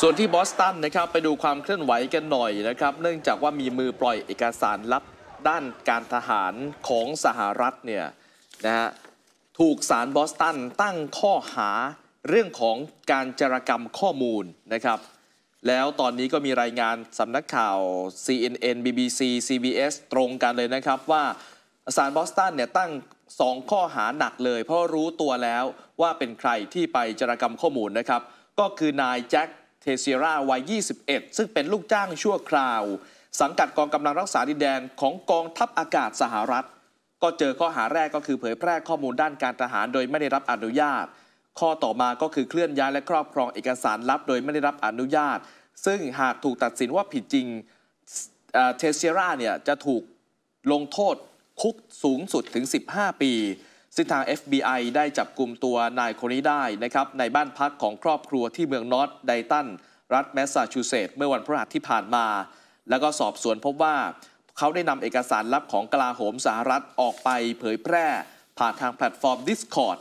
ส่วนที่บอสตันนะครับไปดูความเคลื่อนไหวกันหน่อยนะครับ เนื่องจากว่ามีมือปล่อยเอกสารลับด้านการทหารของสหรัฐเนี่ยนะฮะ ถูกศาลบอสตันตั้งข้อหาเรื่องของการจารกรรมข้อมูลนะครับ แล้วตอนนี้ก็มีรายงานสำนักข่าว CNN BBC CBS ตรงกันเลยนะครับว่าศาลบอสตันเนี่ยตั้งสองข้อหาหนักเลย เพราะรู้ตัวแล้วว่าเป็นใครที่ไปจารกรรมข้อมูลนะครับ ก็คือนายแจ็คเทเซียร่าวัย21ซึ่งเป็นลูกจ้างชั่วคราว สังกัดกองกำลังรักษาดินแดนของกองทัพอากาศสหรัฐ ก็เจอข้อหาแรกก็คือเผยแพร่ข้อมูลด้านการทหารโดยไม่ได้รับอนุญาต ข้อต่อมา ก็คือเคลื่อนย้ายและครอบครองเอกสารลับ โดยไม่ได้รับอนุญาตซึ่งหากถูกตัดสินว่าผิดจริงเทเซียร่าเนี่ยจะถูกลงโทษคุกสูงสุดถึง 15 ปีซึ่งทาง FBI ได้จับกลุ่มตัวนายคนนี้ได้นะครับในบ้านพักของครอบครัวที่เมืองนอตไดตันรัฐแมสซาชูเซตส์เมื่อวันพฤหัสที่ผ่านมา แล้วก็สอบสวนพบว่า เขาได้นำเอกสารลับของกลาโหมสหรัฐออกไป เผยแพร่ผ่านทางแพลตฟอร์ม Discord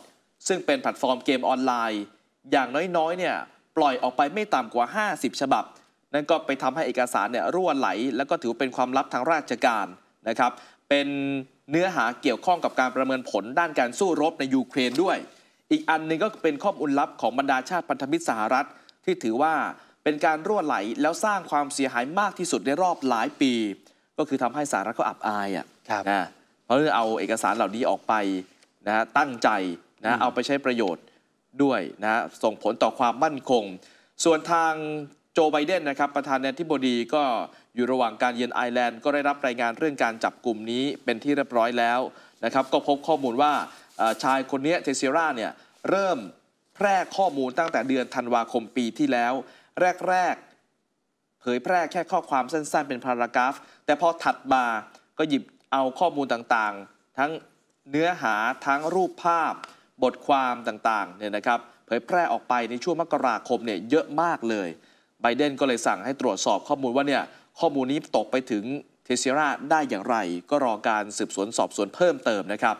ซึ่งเป็นแพลตฟอร์มเกมออนไลน์อย่างน้อยๆเนี่ยปล่อยออกไปไม่ต่ำกว่า 50 ฉบับ นั่นก็ไปทำให้เอกสารเนี่ยรั่วไหล แล้วก็ถือเป็นความลับทางราชการนะครับเป็นเนื้อหาเกี่ยวข้องกับการประเมินผลด้านการสู้รบในยูเครนด้วย อีกอันนึงก็เป็นข้อมูลลับของบรรดาชาติพันธมิตรสหรัฐที่ถือว่าเป็นการรั่วไหลแล้วสร้างความเสียหายมากที่สุดในรอบหลายปี ก็คือทำให้สหรัฐก็อับอายอ่ะนะเพราะเอาเอกสารเหล่านี้ออกไปนะตั้งใจนะเอาไปใช้ประโยชน์ด้วยนะส่งผลต่อความมั่นคง ส่วนทางโจไบเดนนะครับประธานาธิบดีก็อยู่ระหว่างการเยือนไอร์แลนด์ก็ได้รับรายงานเรื่องการจับกลุ่มนี้เป็นที่เรียบร้อยแล้วนะครับก็พบข้อมูลว่าชายคนนี้เทเซราเนี่ยเริ่มแพร่ข้อมูลตั้งแต่เดือนธันวาคมปีที่แล้วแรกๆ เผยแพร่แค่ข้อความสั้นๆ เป็นพารากราฟ แต่พอถัดมาก็หยิบเอาข้อมูลต่างๆ ทั้งเนื้อหาทั้งรูปภาพบทความต่างๆเนี่ยนะครับเผยแพร่ออกไปในช่วงมกราคมเนี่ยเยอะมากเลยไบเดนก็เลยสั่งให้ตรวจสอบข้อมูลว่าเนี่ยข้อมูลนี้ตกไปถึงเทเซราได้อย่างไร ก็รอการสืบสวนสอบสวนเพิ่มเติมนะครับ